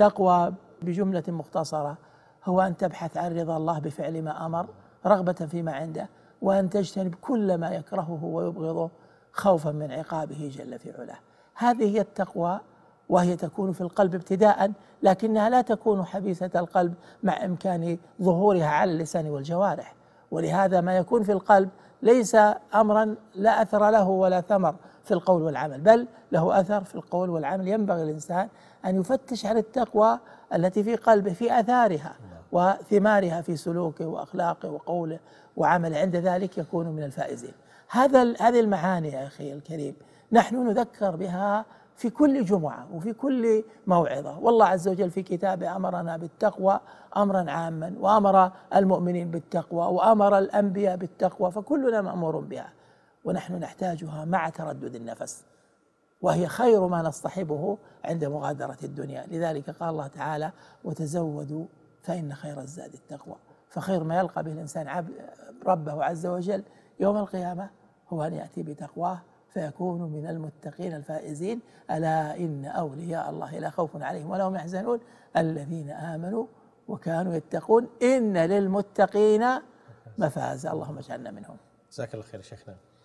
التقوى بجملة مختصرة هو أن تبحث عن رضا الله بفعل ما أمر رغبة فيما عنده وأن تجتنب كل ما يكرهه ويبغضه خوفا من عقابه جل في علاه هذه هي التقوى وهي تكون في القلب ابتداء لكنها لا تكون حبيسة القلب مع إمكان ظهورها على اللسان والجوارح ولهذا ما يكون في القلب ليس امرا لا اثر له ولا ثمر في القول والعمل بل له اثر في القول والعمل ينبغي الانسان ان يفتش عن التقوى التي في قلبه في اثارها وثمارها في سلوكه واخلاقه وقوله وعمله عند ذلك يكون من الفائزين هذا هذه المعاني يا اخي الكريم نحن نذكر بها في كل جمعة وفي كل موعظة والله عز وجل في كتابه أمرنا بالتقوى أمرا عاما وأمر المؤمنين بالتقوى وأمر الأنبياء بالتقوى فكلنا مأمور بها ونحن نحتاجها مع تردد النفس وهي خير ما نصطحبه عند مغادرة الدنيا لذلك قال الله تعالى وتزودوا فإن خير الزاد التقوى فخير ما يلقى به الإنسان ربه عز وجل يوم القيامة هو أن يأتي بتقواه فيكون من المتقين الفائزين ألا إن أولياء الله لا خوف عليهم ولا هم يحزنون الذين آمنوا وكانوا يتقون إن للمتقين مفازا اللهم اجعلنا منهم جزاك الله خير شيخنا